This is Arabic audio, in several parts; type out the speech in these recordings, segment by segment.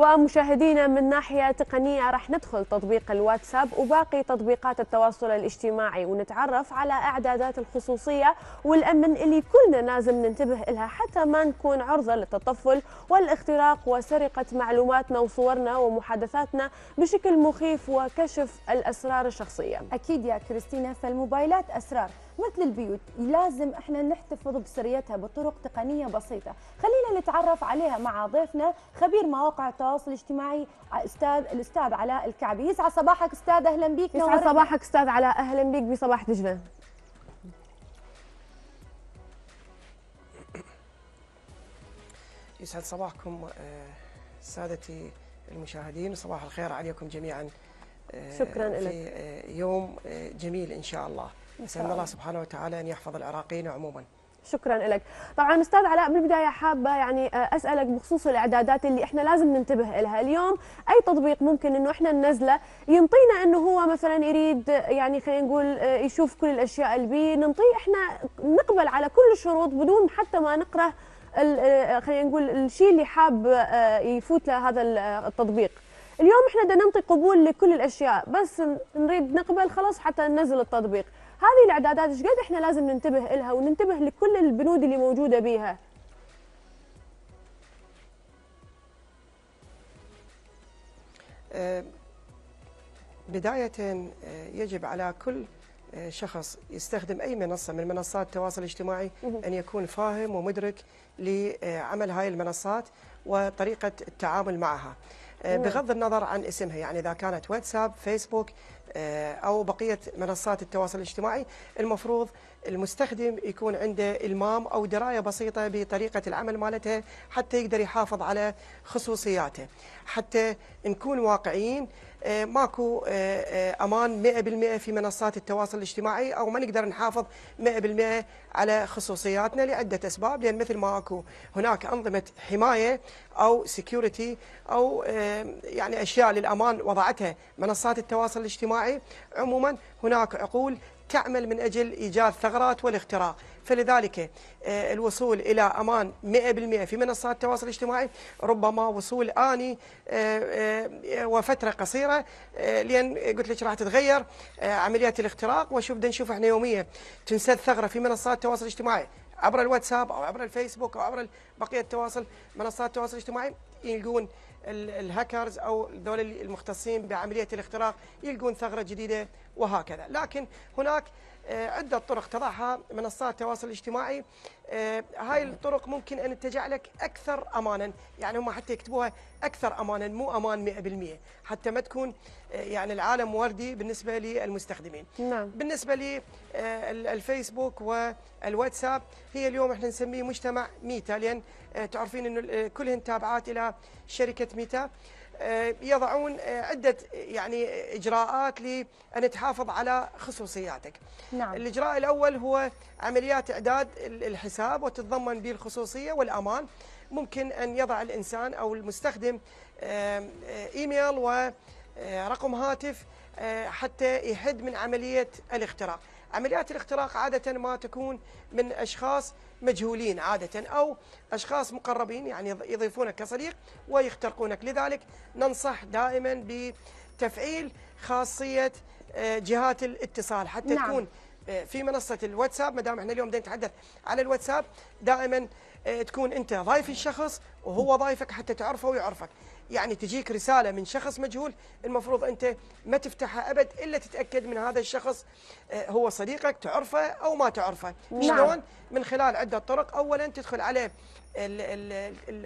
ومشاهدينا من ناحية تقنية رح ندخل تطبيق الواتساب وباقي تطبيقات التواصل الاجتماعي ونتعرف على إعدادات الخصوصية والأمن اللي كلنا لازم ننتبه لها حتى ما نكون عرضة للتطفل والاختراق وسرقة معلوماتنا وصورنا ومحادثاتنا بشكل مخيف وكشف الأسرار الشخصية أكيد يا كريستينا فالموبايلات أسرار مثل البيوت لازم احنا نحتفظ بسريتها بطرق تقنيه بسيطه خلينا نتعرف عليها مع ضيفنا خبير مواقع التواصل الاجتماعي استاذ الاستاذ علاء الكعبي يسعد صباحك استاذ اهلا بك يسعد صباحك استاذ علاء اهلا بك بصباح دجله يسعد صباحكم آه، سادتي المشاهدين وصباح الخير عليكم جميعا آه، شكرا لك آه، يوم جميل ان شاء الله نسأل الله سبحانه وتعالى أن يحفظ العراقيين عموما شكرا لك طبعا استاذ علاء من البدايه حابه يعني آه، اسالك بخصوص الاعدادات اللي احنا لازم ننتبه لها اليوم اي تطبيق ممكن انه احنا ننزله ينطينا انه هو مثلا يريد يعني خلينا نقول آه، يشوف كل الاشياء اللي ننطيه احنا نقبل على كل الشروط بدون حتى ما نقرا آه، خلينا نقول الشيء اللي حاب يفوت له هذا التطبيق اليوم احنا بدنا ننطي قبول لكل الاشياء بس نريد نقبل خلاص حتى ننزل التطبيق هذه الاعدادات ايش قد احنا لازم ننتبه لها وننتبه لكل البنود اللي موجوده بيها آه، بداية آه، يجب على كل آه، شخص يستخدم أي منصة من منصات التواصل الاجتماعي أن يكون فاهم ومدرك لعمل هاي المنصات وطريقة التعامل معها بغض النظر عن اسمها يعني إذا كانت واتساب فيسبوك آه، أو بقية منصات التواصل الاجتماعي المفروض المستخدم يكون عنده إلمام أو دراية بسيطة بطريقة العمل مالتها حتى يقدر يحافظ على خصوصياته حتى نكون واقعيين آه، ماكو آه، أمان 100% في منصات التواصل الاجتماعي أو ما نقدر نحافظ 100% على خصوصياتنا لعدة أسباب لأن مثل ما أكو هناك أنظمة حماية أو سكيورتي أو يعني أشياء للأمان وضعتها منصات التواصل الاجتماعي الاجتماعي عموما هناك عقول تعمل من أجل إيجاد ثغرات والاختراق فلذلك آه، الوصول إلى أمان 100% في منصات التواصل الاجتماعي ربما وصول آني آه، آه، وفترة قصيرة لأن قلت لك راح تتغير عمليات الاختراق وشوف نشوف احنا يوميا تنسد ثغرة في منصات التواصل الاجتماعي عبر الواتساب او عبر الفيسبوك او عبر بقيه التواصل منصات التواصل الاجتماعي يلقون الهاكرز او دول المختصين بعمليه الاختراق يلقون ثغره جديده وهكذا، لكن هناك آه، عده طرق تضعها منصات التواصل الاجتماعي آه، هاي الطرق ممكن أن تجعلك أكثر أمانا يعني هم حتى يكتبوها أكثر أمانا مو أمان 100% حتى ما تكون آه، يعني العالم وردي بالنسبة للمستخدمين نعم. بالنسبة للفيسبوك آه، والواتساب هي اليوم احنا نسميه مجتمع ميتا لأن تعرفين أنه كلهن تابعات إلى شركة ميتا يضعون عدة يعني إجراءات لأن تحافظ على خصوصياتك نعم. الإجراء الأول هو عمليات إعداد الحساب الحساب وتتضمن به الخصوصية والأمان ممكن أن يضع الإنسان أو المستخدم آه، إيميل ورقم آه، هاتف آه، حتى يحد من عملية الاختراق عمليات الاختراق عادة ما تكون من أشخاص مجهولين عادة أو أشخاص مقربين يعني يضيفونك كصديق ويخترقونك لذلك ننصح دائما بتفعيل خاصية جهات الاتصال حتى نعم. تكون آه، في منصه الواتساب ما دام احنا اليوم بدنا نتحدث على الواتساب دائما آه، تكون انت ضايف الشخص وهو ضايفك حتى تعرفه ويعرفك يعني تجيك رساله من شخص مجهول المفروض انت ما تفتحها ابد الا تتاكد من هذا الشخص آه، هو صديقك تعرفه او ما تعرفه نعم. شلون من خلال عده طرق اولا تدخل عليه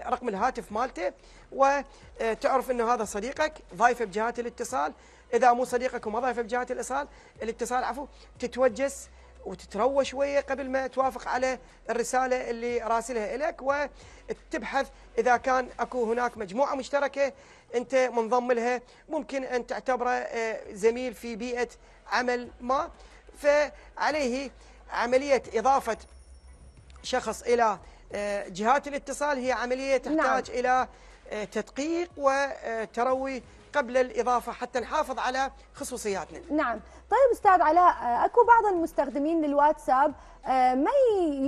رقم الهاتف مالته وتعرف انه هذا صديقك ضايفه بجهات الاتصال اذا مو صديقك وما بجهات الاتصال الاتصال عفوا تتوجس وتتروى شويه قبل ما توافق على الرساله اللي راسلها لك وتبحث اذا كان اكو هناك مجموعه مشتركه انت منضم لها ممكن ان تعتبره آه، زميل في بيئه عمل ما فعليه عمليه اضافه شخص الى آه، جهات الاتصال هي عمليه نعم. تحتاج نعم. الى آه، تدقيق وتروي قبل الإضافة حتى نحافظ على خصوصياتنا نعم طيب أستاذ علاء آه، أكو بعض المستخدمين للواتساب آه، ما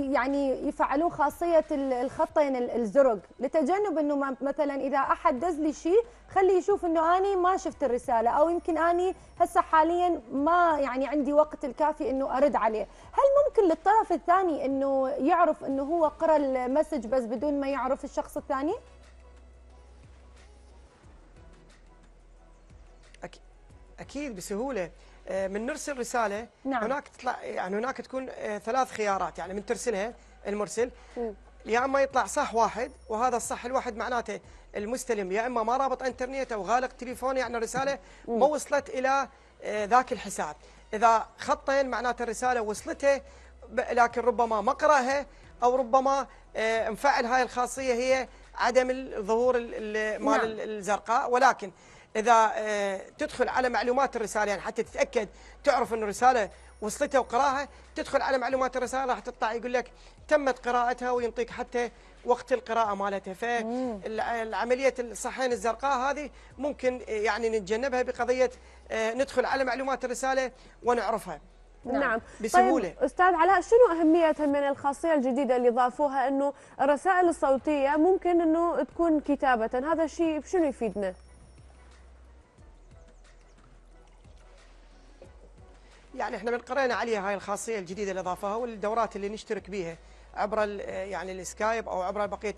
يعني يفعلون خاصية الخطين الزرق لتجنب أنه مثلا إذا أحد دز لي شيء خلي يشوف أنه أني ما شفت الرسالة أو يمكن أني هسه حاليا ما يعني عندي وقت الكافي أنه أرد عليه هل ممكن للطرف الثاني أنه يعرف أنه هو قرأ المسج بس بدون ما يعرف الشخص الثاني؟ اكيد بسهوله آه، من نرسل رساله نعم. هناك تطلع يعني هناك تكون آه، ثلاث خيارات يعني من ترسلها المرسل يا اما يطلع صح واحد وهذا الصح الواحد معناته المستلم يا اما ما رابط انترنت او غالق تليفونه يعني الرساله ما وصلت الى آه، ذاك الحساب اذا خطين معناته الرساله وصلته لكن ربما ما قراها او ربما مفعل هاي الخاصيه هي عدم ظهور مال نعم. الزرقاء ولكن اذا آه، تدخل على معلومات الرساله يعني حتى تتاكد تعرف انه الرساله وصلتها وقراها تدخل على معلومات الرساله راح تطلع يقول لك تمت قراءتها وينطيك حتى وقت القراءه مالتها فالعمليه الصحين الزرقاء هذه ممكن آه، يعني نتجنبها بقضيه آه، ندخل على معلومات الرساله ونعرفها نعم, نعم. طيب، بسهوله طيب استاذ علاء شنو اهميه من الخاصيه الجديده اللي ضافوها انه الرسائل الصوتيه ممكن انه تكون كتابه هذا الشيء شنو يفيدنا يعني احنا من قرينا عليها هاي الخاصيه الجديده اللي اضافها والدورات اللي نشترك بيها عبر يعني السكايب او عبر بقيه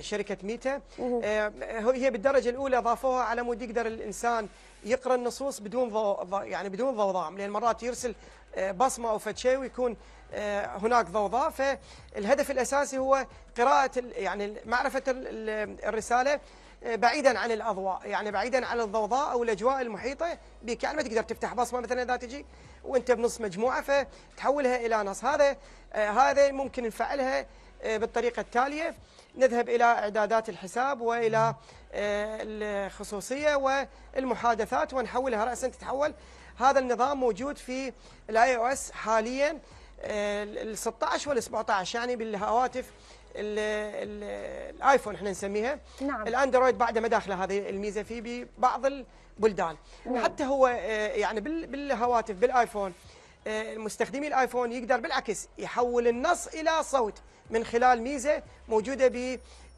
شركة ميتا آه، هي بالدرجة الأولى ضافوها على مود يقدر الإنسان يقرأ النصوص بدون ضو... يعني بدون ضوضاء لأن مرات يرسل آه، بصمة أو فتشي شيء ويكون آه، هناك ضوضاء فالهدف الأساسي هو قراءة يعني معرفة الرسالة بعيدا عن الاضواء يعني بعيدا عن الضوضاء او الاجواء المحيطه بك يعني ما تقدر تفتح بصمه مثلا اذا تجي وانت بنص مجموعه فتحولها الى نص هذا هذا ممكن نفعلها بالطريقه التاليه نذهب إلى إعدادات الحساب وإلى آه، الخصوصية والمحادثات ونحولها رأسا تتحول هذا النظام موجود في الاي او اس حاليا آه، ال 16 وال 17 يعني بالهواتف الايفون احنا نسميها نعم. الاندرويد بعد ما داخله هذه الميزه فيه ببعض البلدان نعم. حتى هو آه، يعني بالهواتف بالايفون مستخدمي الايفون يقدر بالعكس يحول النص الى صوت من خلال ميزه موجوده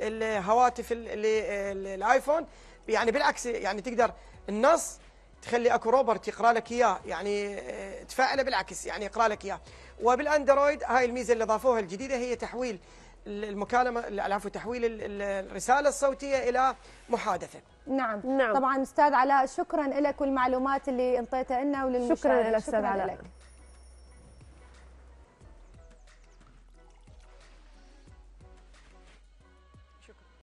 بالهواتف الايفون يعني بالعكس يعني تقدر النص تخلي اكو روبرت يقرا لك اياه يعني آه، تفاعله بالعكس يعني يقرا لك اياه وبالاندرويد هاي الميزه اللي ضافوها الجديده هي تحويل المكالمه عفوا تحويل الرساله الصوتيه الى محادثه نعم. نعم طبعا استاذ علاء شكرا لك والمعلومات اللي انطيتها لنا وللمشاهدين شكرا لك استاذ علاء